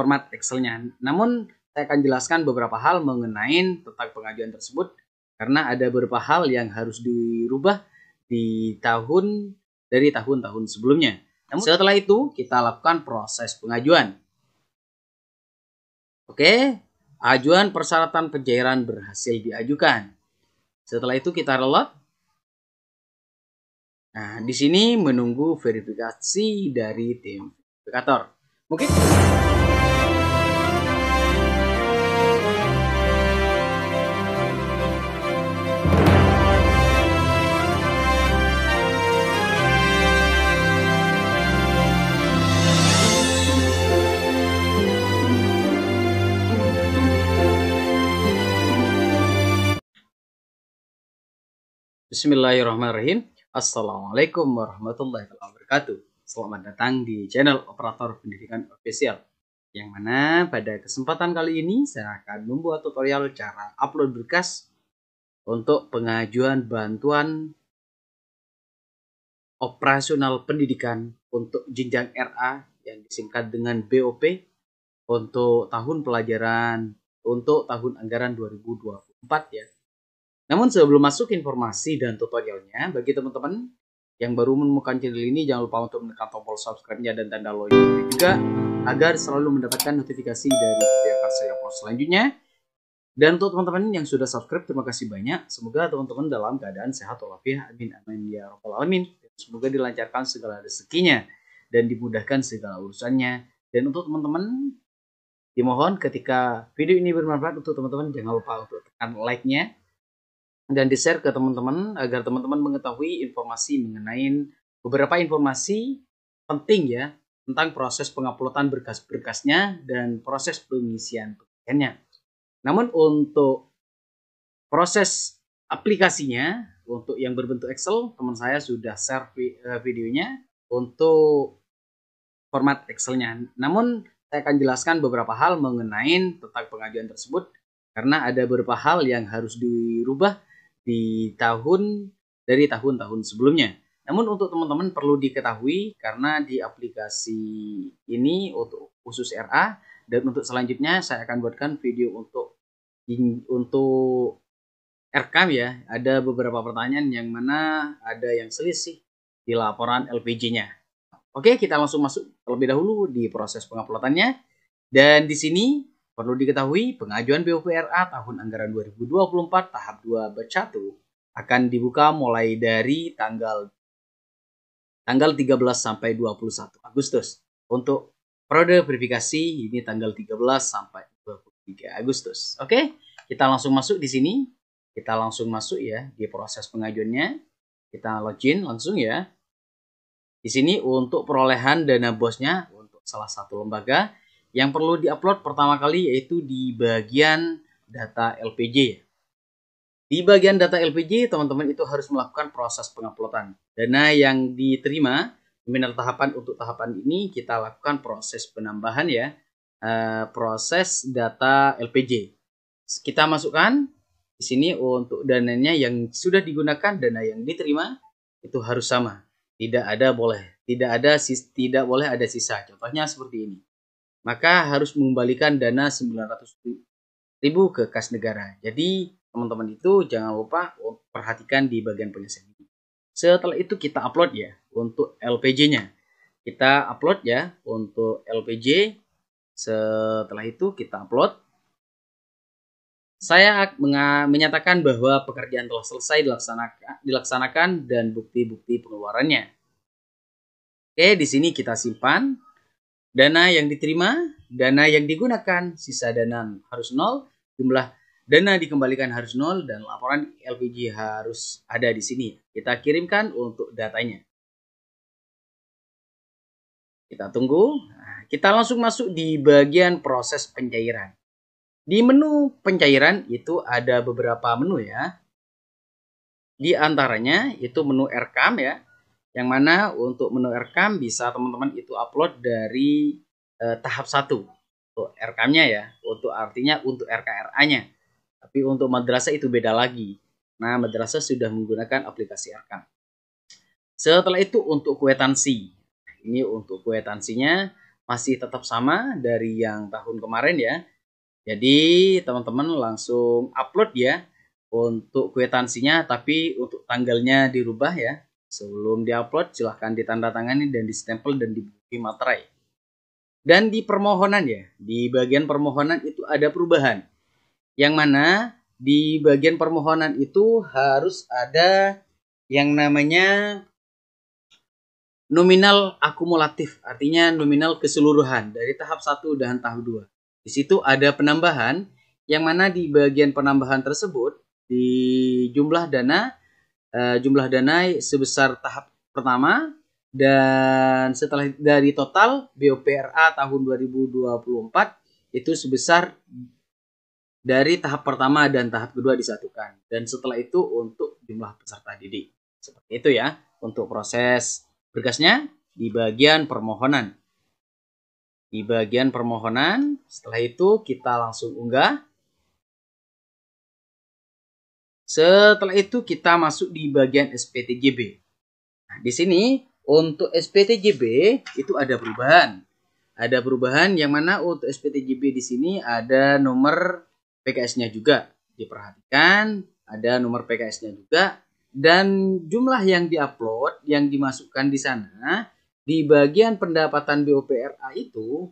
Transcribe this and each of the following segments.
format Excel-nya. Namun saya akan jelaskan beberapa hal mengenai tentang pengajuan tersebut karena ada beberapa hal yang harus dirubah di tahun dari tahun-tahun sebelumnya. Namun setelah itu kita lakukan proses pengajuan. Oke, ajuan persyaratan pencairan berhasil diajukan. Setelah itu kita reload. Nah, di sini menunggu verifikasi dari tim verifikator. Mungkin Bismillahirrahmanirrahim. Assalamualaikum warahmatullahi wabarakatuh. Selamat datang di channel Operator Pendidikan Official. Yang mana pada kesempatan kali ini saya akan membuat tutorial cara upload berkas untuk pengajuan bantuan operasional pendidikan untuk jenjang RA yang disingkat dengan BOP untuk tahun pelajaran untuk tahun anggaran 2024 ya namun sebelum masuk informasi dan tutorialnya, bagi teman-teman yang baru menemukan channel ini, jangan lupa untuk menekan tombol subscribe-nya dan tanda loncengnya juga agar selalu mendapatkan notifikasi dari video akan saya post selanjutnya. Dan untuk teman-teman yang sudah subscribe, terima kasih banyak. Semoga teman-teman dalam keadaan sehat walafiat. Amin. Amin. Ya Rabbal Alamin. Semoga dilancarkan segala rezekinya dan dimudahkan segala urusannya. Dan untuk teman-teman, dimohon ketika video ini bermanfaat untuk teman-teman, jangan lupa untuk tekan like-nya dan di-share ke teman-teman agar teman-teman mengetahui informasi mengenai beberapa informasi penting ya tentang proses penguploadan berkas-berkasnya dan proses pengisian pengisiannya. Namun untuk proses aplikasinya untuk yang berbentuk Excel, teman saya sudah share eh, videonya untuk format Excelnya. Namun saya akan jelaskan beberapa hal mengenai tentang pengajuan tersebut karena ada beberapa hal yang harus dirubah di tahun dari tahun-tahun sebelumnya. Namun untuk teman-teman perlu diketahui karena di aplikasi ini untuk khusus RA dan untuk selanjutnya saya akan buatkan video untuk untuk RKM ya. Ada beberapa pertanyaan yang mana ada yang selisih di laporan LPG-nya. Oke, kita langsung masuk terlebih dahulu di proses penguploadannya. Dan di sini Perlu diketahui, pengajuan BUPRA tahun anggaran 2024 tahap 2 bercatu akan dibuka mulai dari tanggal tanggal 13 sampai 21 Agustus. Untuk periode verifikasi ini tanggal 13 sampai 23 Agustus. Oke, kita langsung masuk di sini. Kita langsung masuk ya di proses pengajuannya. Kita login langsung ya. Di sini untuk perolehan dana bosnya untuk salah satu lembaga yang perlu diupload pertama kali yaitu di bagian data LPG. Di bagian data LPG, teman-teman itu harus melakukan proses penguploadan. Dana yang diterima, nominal tahapan untuk tahapan ini kita lakukan proses penambahan ya, e, proses data LPG. Kita masukkan di sini untuk dananya yang sudah digunakan, dana yang diterima itu harus sama. Tidak ada boleh, tidak ada tidak boleh ada sisa. Contohnya seperti ini maka harus mengembalikan dana 900 ribu ke kas negara. Jadi teman-teman itu jangan lupa perhatikan di bagian penyelesaian Setelah itu kita upload ya untuk lpg nya Kita upload ya untuk LPG. Setelah itu kita upload. Saya menyatakan bahwa pekerjaan telah selesai dilaksanakan dan bukti-bukti pengeluarannya. Oke, di sini kita simpan Dana yang diterima, dana yang digunakan, sisa dana harus nol, jumlah dana dikembalikan harus nol, dan laporan LPG harus ada di sini. Kita kirimkan untuk datanya. Kita tunggu. Kita langsung masuk di bagian proses pencairan. Di menu pencairan itu ada beberapa menu ya. Di antaranya itu menu RKM ya, yang mana untuk menu rekam bisa teman-teman itu upload dari eh, tahap satu untuk rekamnya ya, untuk artinya untuk RKRA-nya. Tapi untuk madrasah itu beda lagi. Nah, madrasah sudah menggunakan aplikasi rekam. Setelah itu untuk kwetansi. Ini untuk kwetansinya masih tetap sama dari yang tahun kemarin ya. Jadi teman-teman langsung upload ya untuk kwetansinya tapi untuk tanggalnya dirubah ya Sebelum diupload, silahkan ditandatangani dan distempel dan dibukti materai. Dan di permohonan ya, di bagian permohonan itu ada perubahan. Yang mana di bagian permohonan itu harus ada yang namanya nominal akumulatif, artinya nominal keseluruhan dari tahap 1 dan tahap 2. Di situ ada penambahan yang mana di bagian penambahan tersebut di jumlah dana Eh, jumlah dana sebesar tahap pertama dan setelah dari total BOPRA tahun 2024 itu sebesar dari tahap pertama dan tahap kedua disatukan dan setelah itu untuk jumlah peserta didik seperti itu ya untuk proses berkasnya di bagian permohonan di bagian permohonan setelah itu kita langsung unggah setelah itu kita masuk di bagian SPTJB. Nah, di sini untuk SPTJB itu ada perubahan. Ada perubahan yang mana untuk SPTJB di sini ada nomor PKS-nya juga diperhatikan, ada nomor PKS-nya juga dan jumlah yang diupload yang dimasukkan di sana di bagian pendapatan BOPRA itu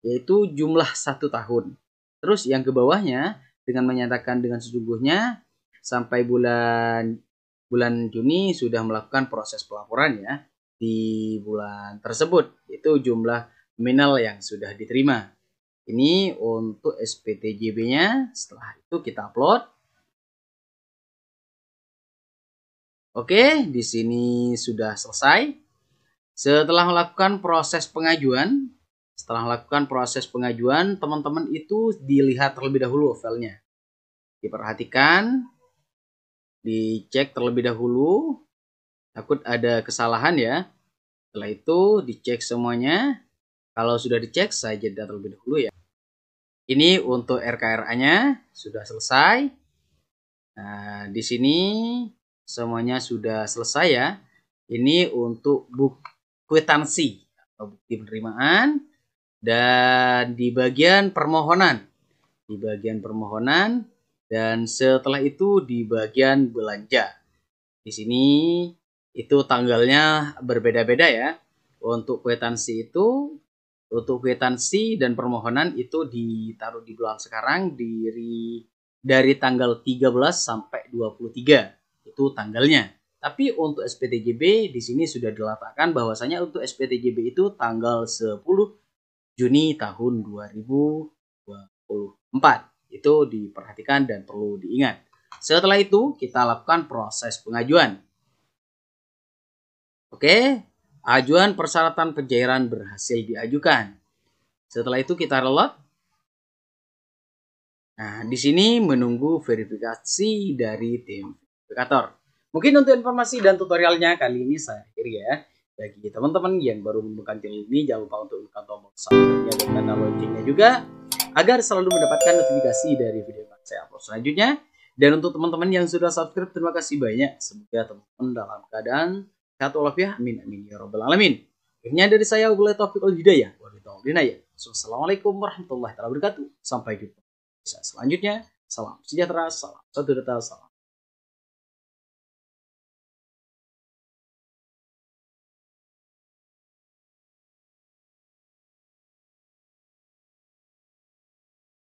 yaitu jumlah satu tahun. Terus yang ke bawahnya dengan menyatakan dengan sesungguhnya sampai bulan bulan Juni sudah melakukan proses pelaporan ya di bulan tersebut. Itu jumlah nominal yang sudah diterima. Ini untuk SPTJB-nya. Setelah itu kita upload. Oke, di sini sudah selesai. Setelah melakukan proses pengajuan, setelah melakukan proses pengajuan, teman-teman itu dilihat terlebih dahulu filenya. Diperhatikan dicek terlebih dahulu takut ada kesalahan ya setelah itu dicek semuanya kalau sudah dicek saya jeda terlebih dahulu ya ini untuk RKRA nya sudah selesai nah, di sini semuanya sudah selesai ya ini untuk bukti kwitansi atau bukti penerimaan dan di bagian permohonan di bagian permohonan dan setelah itu di bagian belanja. Di sini itu tanggalnya berbeda-beda ya. Untuk kwitansi itu untuk kwitansi dan permohonan itu ditaruh di bulan sekarang dari dari tanggal 13 sampai 23 itu tanggalnya. Tapi untuk SPTJB di sini sudah diletakkan bahwasanya untuk SPTJB itu tanggal 10 Juni tahun 2024. Itu diperhatikan dan perlu diingat. Setelah itu, kita lakukan proses pengajuan. Oke, ajuan persyaratan pencairan berhasil diajukan. Setelah itu kita reload. Nah, di sini menunggu verifikasi dari tim verifikator. Mungkin untuk informasi dan tutorialnya kali ini saya akhiri ya. Bagi teman-teman yang baru menemukan channel ini, jangan lupa untuk menekan tombol subscribe dan loncengnya juga agar selalu mendapatkan notifikasi dari video yang saya upload selanjutnya. Dan untuk teman-teman yang sudah subscribe, terima kasih banyak. Semoga teman-teman dalam keadaan sehat walafiat. Amin, amin, ya robbal alamin. Akhirnya dari saya, Ubulai Taufiq Al-Hidayah. Wassalamualaikum warahmatullahi wabarakatuh. Sampai jumpa. selanjutnya. Salam sejahtera, salam satu data, salam.